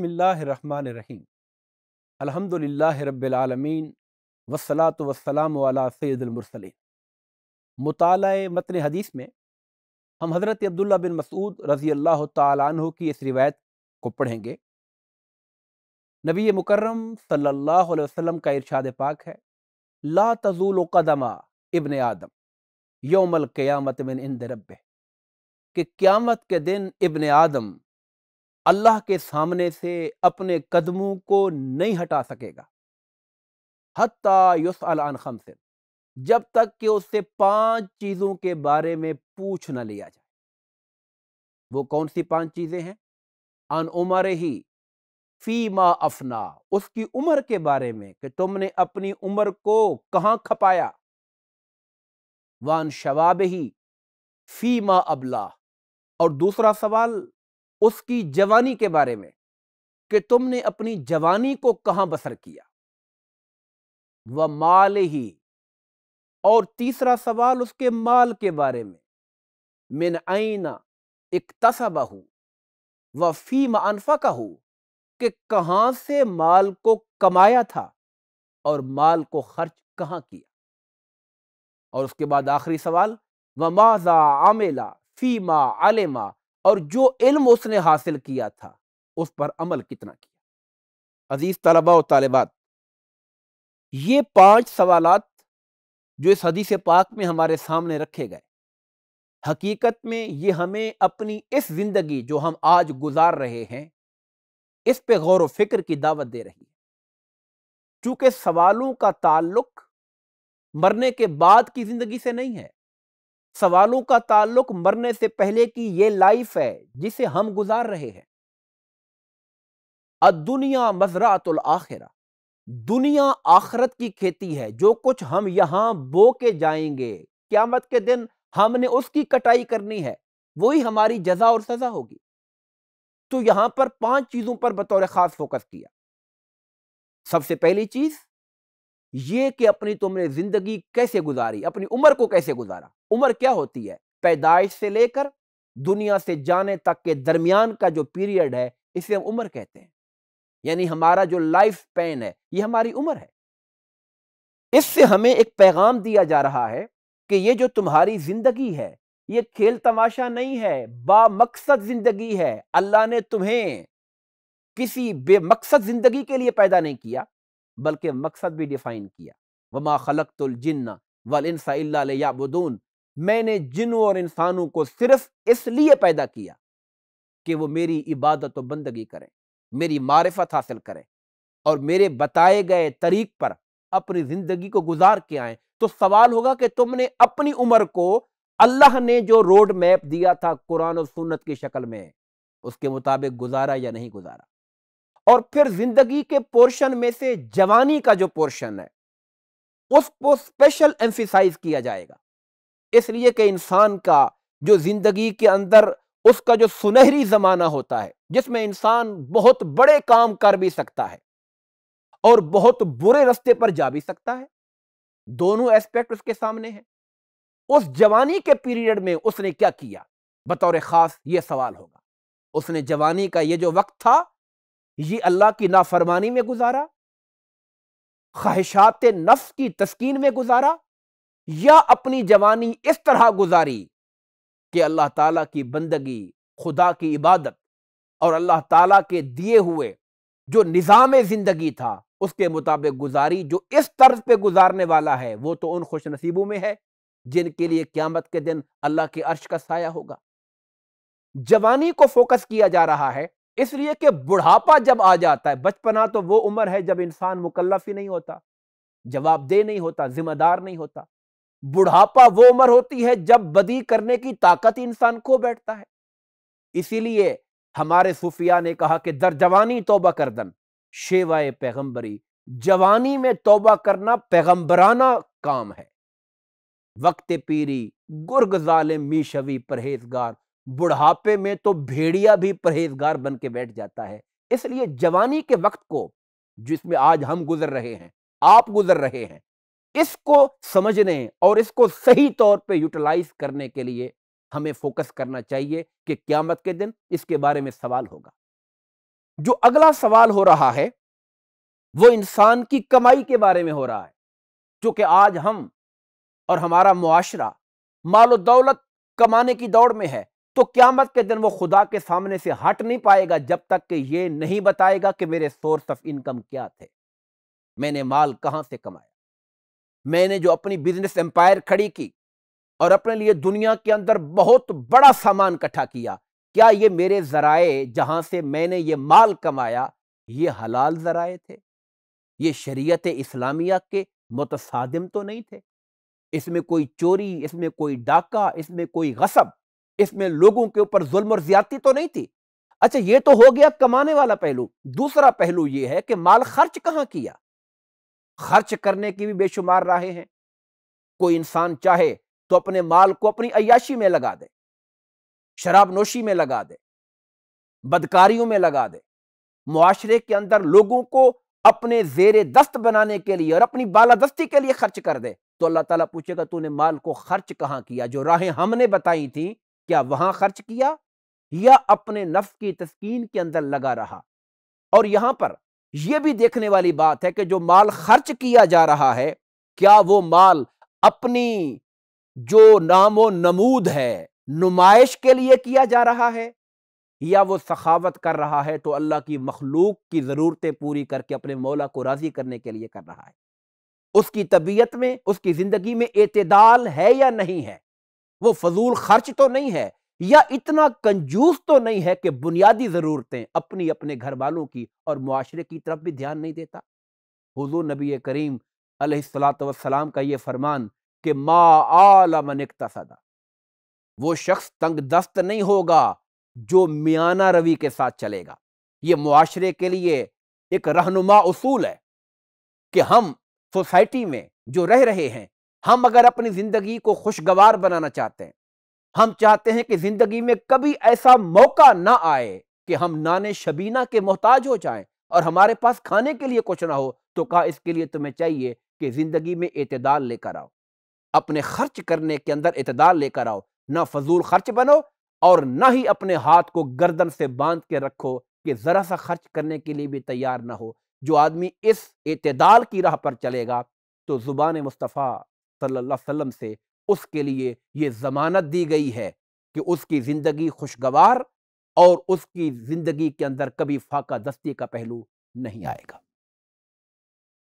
बसमीम अलहमदिल्ला रबालमीन वसलात वसलाम वाला सैदुलमरसलिन मताल मतन हदीस में हम हज़रत अब्दुल्ला बिन मसूद रज़ी अल्लाह तु की इस रिवायत को पढ़ेंगे नबी मुकर्रम सल्लल्लाहु का इरशाद पाक है ला तजूल कदमा इबन आदम योमल क़यामत बिन इंद रब कि क़्यामत के दिन इबन आदम अल्लाह के सामने से अपने कदमों को नहीं हटा सकेगा हती युस अलान खमसिन जब तक कि उससे पांच चीज़ों के बारे में पूछ न लिया जाए वो कौन सी पांच चीज़ें हैं अन उमर ही फी मा अफना उसकी उम्र के बारे में कि तुमने अपनी उम्र को कहां खपाया वान शवाब ही मा अबला और दूसरा सवाल उसकी जवानी के बारे में कि तुमने अपनी जवानी को कहां बसर किया व माल ही और तीसरा सवाल उसके माल के बारे में मिन आईना तसबा हूं व फीम अनफा का हूं कि कहां से माल को कमाया था और माल को खर्च कहां किया और उसके बाद आखिरी सवाल व माजा आमेला फीमा आलेमा और जो इल्म उसने हासिल किया था उस पर अमल कितना किया अजीज़ तलबा और तालिबात ये पांच सवाल जो इस हदीस पाक में हमारे सामने रखे गए हकीकत में ये हमें अपनी इस ज़िंदगी जो हम आज गुजार रहे हैं इस पे गौर व फिक्र की दावत दे रही है चूंकि सवालों का ताल्लुक मरने के बाद की ज़िंदगी से नहीं है सवालों का ताल्लुक मरने से पहले की ये लाइफ है जिसे हम गुजार रहे हैं अदुनिया मजरातुल आखिरा दुनिया आखरत की खेती है जो कुछ हम यहां बो के जाएंगे क्यामत के दिन हमने उसकी कटाई करनी है वही हमारी जजा और सजा होगी तो यहां पर पांच चीजों पर बतौर खास फोकस किया सबसे पहली चीज ये कि अपनी तुमने जिंदगी कैसे गुजारी अपनी उम्र को कैसे गुजारा उम्र क्या होती है पैदाइश से लेकर दुनिया से जाने तक के दरमियान का जो पीरियड है इसे हम उम्र कहते हैं यानी हमारा जो लाइफ स्पेन है ये हमारी उम्र है इससे हमें एक पैगाम दिया जा रहा है कि ये जो तुम्हारी जिंदगी है ये खेल तमाशा नहीं है बामकसद जिंदगी है अल्लाह ने तुम्हें किसी बेमकसद जिंदगी के लिए पैदा नहीं किया बल्कि मकसद भी डिफ़ाइन किया वमा खलक जिन्ना वलसाबुदून मैंने जिनों और इंसानों को सिर्फ इसलिए पैदा किया कि वो मेरी इबादत व बंदगी करें मेरी मारफत हासिल करें और मेरे बताए गए तरीक पर अपनी ज़िंदगी को गुजार के आए तो सवाल होगा कि तुमने अपनी उम्र को अल्लाह ने जो रोड मैप दिया था कुरान और सुन्नत की शक्ल में उसके मुताबिक गुजारा या नहीं गुजारा और फिर जिंदगी के पोर्शन में से जवानी का जो पोर्शन है उसको स्पेशल एम्फिसाइज किया जाएगा इसलिए कि इंसान का जो जिंदगी के अंदर उसका जो सुनहरी जमाना होता है जिसमें इंसान बहुत बड़े काम कर भी सकता है और बहुत बुरे रास्ते पर जा भी सकता है दोनों एस्पेक्ट उसके सामने हैं उस जवानी के पीरियड में उसने क्या किया बतौर खास ये सवाल होगा उसने जवानी का ये जो वक्त था ये अल्लाह की नाफरमानी में गुजारा ख्वाहिशात नफ्स की तस्कीन में गुजारा या अपनी जवानी इस तरह गुजारी कि अल्लाह ताला की बंदगी खुदा की इबादत और अल्लाह ताला के दिए हुए जो निज़ाम ज़िंदगी था उसके मुताबिक गुजारी जो इस तर्ज पे गुजारने वाला है वो तो उन खुश नसीबों में है जिनके लिए क्यामत के दिन अल्लाह के अर्श का साया होगा जवानी को फोकस किया जा रहा है इसलिए कि बुढ़ापा जब आ जाता है बचपना तो वो उम्र है जब इंसान मुकल्लफ ही नहीं होता जवाबदेह नहीं होता जिम्मेदार नहीं होता बुढ़ापा वो उम्र होती है जब बदी करने की ताकत इंसान खो बैठता है इसीलिए हमारे सूफिया ने कहा कि दर जवानी तोबा करदन शेवाए पैगंबरी जवानी में तोबा करना पैगंबराना काम है वक्त पीरी गुर्ग जालिम मीशवी परहेजगार बुढ़ापे में तो भेड़िया भी परहेजगार बन के बैठ जाता है इसलिए जवानी के वक्त को जिसमें आज हम गुजर रहे हैं आप गुजर रहे हैं इसको समझने और इसको सही तौर पे यूटिलाइज करने के लिए हमें फोकस करना चाहिए कि क्यामत के दिन इसके बारे में सवाल होगा जो अगला सवाल हो रहा है वो इंसान की कमाई के बारे में हो रहा है क्योंकि आज हम और हमारा मुआशरा मालो दौलत कमाने की दौड़ में है तो क्यामत के दिन वो खुदा के सामने से हट नहीं पाएगा जब तक कि ये नहीं बताएगा कि मेरे सोर्स ऑफ इनकम क्या थे मैंने माल कहां से कमाया मैंने जो अपनी बिजनेस एम्पायर खड़ी की और अपने लिए दुनिया के अंदर बहुत बड़ा सामान इकट्ठा किया क्या ये मेरे जराए जहां से मैंने ये माल कमाया ये हलाल जराए थे ये शरीयत इस्लामिया के मुतसादिम तो नहीं थे इसमें कोई चोरी इसमें कोई डाका इसमें कोई गसब इसमें लोगों के ऊपर जुल्म और ज्यादती तो नहीं थी अच्छा ये तो हो गया कमाने वाला पहलू दूसरा पहलू ये है कि माल खर्च कहां किया खर्च करने की भी बेशुमार राहें हैं कोई इंसान चाहे तो अपने माल को अपनी अयाशी में लगा दे शराब नोशी में लगा दे बदकारियों में लगा दे मुआशरे के अंदर लोगों को अपने जेरे दस्त बनाने के लिए और अपनी बालादस्ती के लिए खर्च कर दे तो अल्लाह ताला पूछेगा तूने माल को खर्च कहां किया जो राहें हमने बताई थी क्या वहां खर्च किया या अपने नफ की तस्कीन के अंदर लगा रहा और यहां पर यह भी देखने वाली बात है कि जो माल खर्च किया जा रहा है क्या वो माल अपनी जो नामो नमूद है नुमाइश के लिए किया जा रहा है या वो सखावत कर रहा है तो अल्लाह की मखलूक की ज़रूरतें पूरी करके अपने मौला को राज़ी करने के लिए कर रहा है उसकी तबीयत में उसकी ज़िंदगी में एतदाल है या नहीं है वो फजूल खर्च तो नहीं है या इतना कंजूस तो नहीं है कि बुनियादी ज़रूरतें अपनी अपने घर वालों की और मुआरे की तरफ भी ध्यान नहीं देता हजू नबी करीम सलाम का ये फरमान कि मा आलमनिकता सदा वो शख्स तंग दस्त नहीं होगा जो मियाना रवि के साथ चलेगा ये मुआशरे के लिए एक रहनुमा उसूल है कि हम सोसाइटी में जो रह रहे हैं हम अगर अपनी ज़िंदगी को खुशगवार बनाना चाहते हैं हम चाहते हैं कि ज़िंदगी में कभी ऐसा मौका ना आए कि हम नाने शबीना के मोहताज हो जाएं और हमारे पास खाने के लिए कुछ ना हो तो कहा इसके लिए तुम्हें चाहिए कि ज़िंदगी में इतदाल लेकर आओ अपने खर्च करने के अंदर अतदाल लेकर आओ ना फजूल खर्च बनो और ना ही अपने हाथ को गर्दन से बांध के रखो कि ज़रा सा खर्च करने के लिए भी तैयार ना हो जो आदमी इस इतदाल की राह पर चलेगा तो ज़ुबान मुस्तफ़ा सल्लल्लाहु अलैहि वसल्लम से उसके लिए ये ज़मानत दी गई है कि उसकी ज़िंदगी खुशगवार और उसकी ज़िंदगी के अंदर कभी फाका दस्ती का पहलू नहीं आएगा